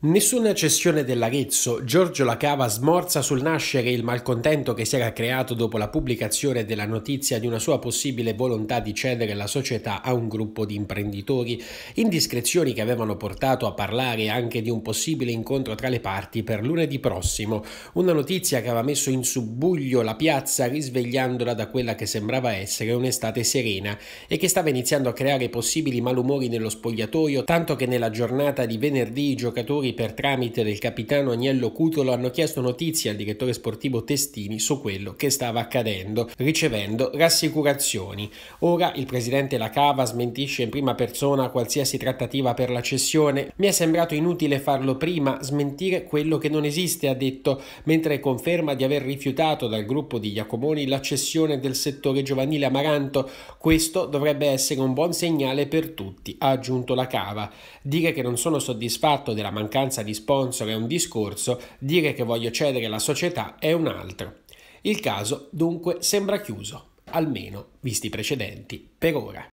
Nessuna cessione dell'Arezzo, Giorgio Lacava smorza sul nascere il malcontento che si era creato dopo la pubblicazione della notizia di una sua possibile volontà di cedere la società a un gruppo di imprenditori, indiscrezioni che avevano portato a parlare anche di un possibile incontro tra le parti per lunedì prossimo, una notizia che aveva messo in subbuglio la piazza risvegliandola da quella che sembrava essere un'estate serena e che stava iniziando a creare possibili malumori nello spogliatoio, tanto che nella giornata di venerdì i giocatori giocatori per tramite del capitano Agnello Cutolo hanno chiesto notizie al direttore sportivo Testini su quello che stava accadendo, ricevendo rassicurazioni. Ora il presidente Lacava smentisce in prima persona qualsiasi trattativa per la cessione. Mi è sembrato inutile farlo prima, smentire quello che non esiste, ha detto, mentre conferma di aver rifiutato dal gruppo di Giacomoni la cessione del settore giovanile Amaranto. Questo dovrebbe essere un buon segnale per tutti, ha aggiunto Lacava. Dire che non sono soddisfatto della mancanza mancanza di sponsor è un discorso, dire che voglio cedere la società è un altro. Il caso dunque sembra chiuso, almeno visti i precedenti, per ora.